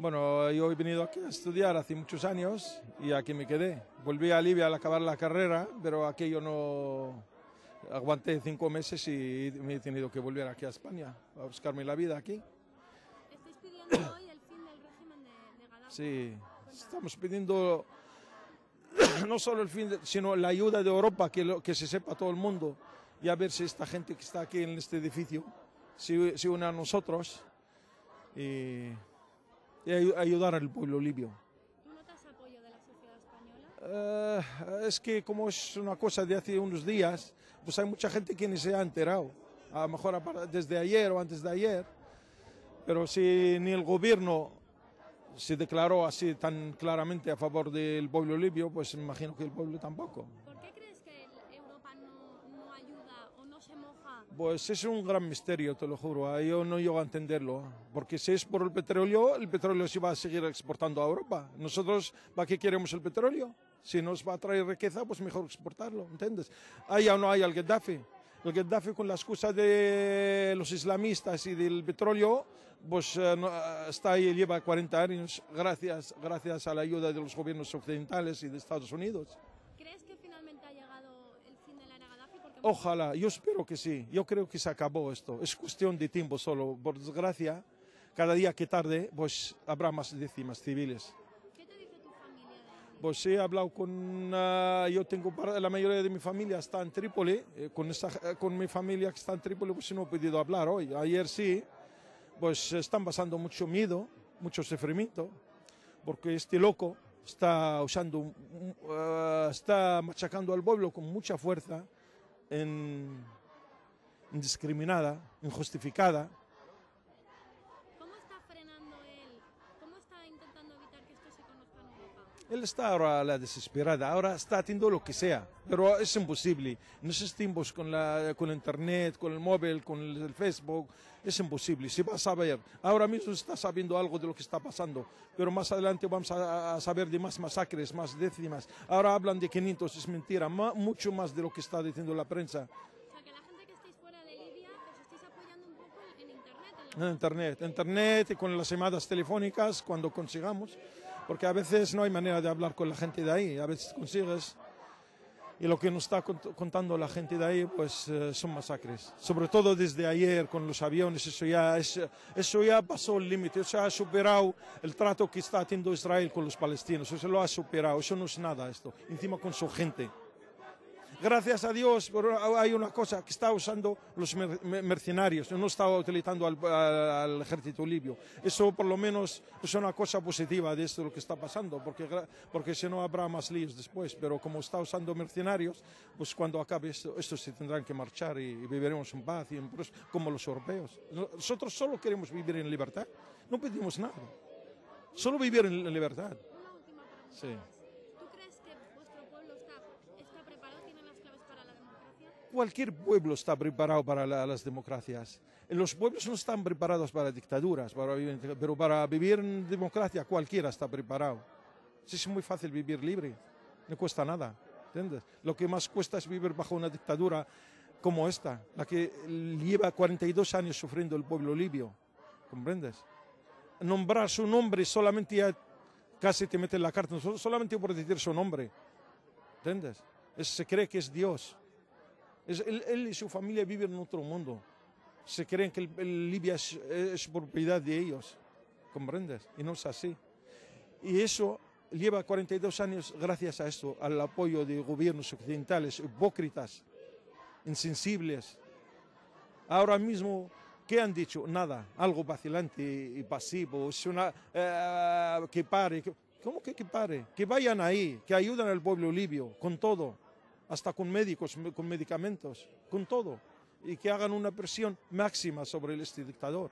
Bueno, yo he venido aquí a estudiar hace muchos años y aquí me quedé. Volví a Libia al acabar la carrera, pero aquí yo no aguanté cinco meses y me he tenido que volver aquí a España a buscarme la vida aquí. ¿Estáis pidiendo hoy el fin del régimen de, Sí, estamos pidiendo no solo el fin, sino la ayuda de Europa, que, se sepa todo el mundo y a ver si esta gente que está aquí en este edificio se une a nosotros. Y ayudar al pueblo libio. ¿Tú notas apoyo de la sociedad española? Ah, es que como es una cosa de hace unos días, pues hay mucha gente que ni se ha enterado. A lo mejor desde ayer o antes de ayer. Pero si ni el gobierno se declaró así tan claramente a favor del pueblo libio, pues imagino que el pueblo tampoco. Pues es un gran misterio, te lo juro. ¿eh? Yo no llego a entenderlo. Porque si es por el petróleo, el petróleo se va a seguir exportando a Europa. Nosotros, ¿para qué queremos el petróleo? Si nos va a traer riqueza, pues mejor exportarlo, ¿entiendes? Ahí ya no hay al Gaddafi. El Gaddafi con la excusa de los islamistas y del petróleo, pues eh, eh, está ahí, lleva 40 años gracias, gracias a la ayuda de los gobiernos occidentales y de Estados Unidos. Ojalá, yo espero que sí, yo creo que se acabó esto. Es cuestión de tiempo solo, por desgracia, cada día que tarde, pues habrá más décimas civiles. ¿Qué te dice tu familia? Pues he hablado con, ah, yo tengo, la mayoría de mi familia está en Trípoli, eh, eh, con, mi familia que está en Trípoli pues no he podido hablar hoy, ayer sí, pues están pasando mucho miedo, mucho sufrimiento, porque este loco está usando, ah, está machacando al pueblo con mucha fuerza, indiscriminada, injustificada, Él está ahora a la desesperada, ahora está haciendo lo que sea, pero es imposible. No estimos con la con internet, con el móvil, con el Facebook, es imposible. Se va a saber. Ahora mismo está sabiendo algo de lo que está pasando, pero más adelante vamos a, saber de más masacres, más décimas. Ahora hablan de 500, es mentira, mucho más de lo que está diciendo la prensa. en Internet, internet y con las llamadas telefónicas cuando consigamos porque a veces no hay manera de hablar con la gente de ahí, a veces consigues y lo que nos está contando la gente de ahí pues eh, son masacres sobre todo desde ayer con los aviones eso ya eso ya pasó el límite eso ha superado el trato que está haciendo Israel con los palestinos eso lo ha superado eso no es nada esto encima con su gente Gracias a Dios, hay una cosa que está usando los mercenarios, no está utilizando al, ejército libio. Eso por lo menos es una cosa positiva de esto lo que está pasando, porque, porque si no habrá más líos después. Pero como está usando mercenarios, pues cuando acabe esto, estos se tendrán que marchar y, viviremos en paz, y como los europeos. Nosotros solo queremos vivir en libertad, no pedimos nada, solo vivir en libertad. Sí. cualquier pueblo está preparado para las democracias. Los pueblos no están preparados para dictaduras, pero para vivir en democracia cualquiera está preparado. Es muy fácil vivir libre, no cuesta nada. ¿entiendes? Lo que más cuesta es vivir bajo una dictadura como esta, la que lleva 42 años sufriendo el pueblo libio. ¿Comprendes? Nombrar su nombre solamente ya casi te en la carta, solamente por decir su nombre. ¿Entiendes? se cree que es Dios él, y su familia viven en otro mundo. Se creen que Libia es, propiedad de ellos. ¿Comprendes? Y no es así. Y eso lleva 42 años gracias a esto, al apoyo de gobiernos occidentales, hipócritas, insensibles. Ahora mismo, ¿qué han dicho? Nada, algo vacilante y pasivo, eh, que pare. ¿Cómo que que pare? Que vayan ahí, que ayuden al pueblo libio con todo hasta con médicos, con medicamentos, con todo, y que hagan una presión máxima sobre este dictador.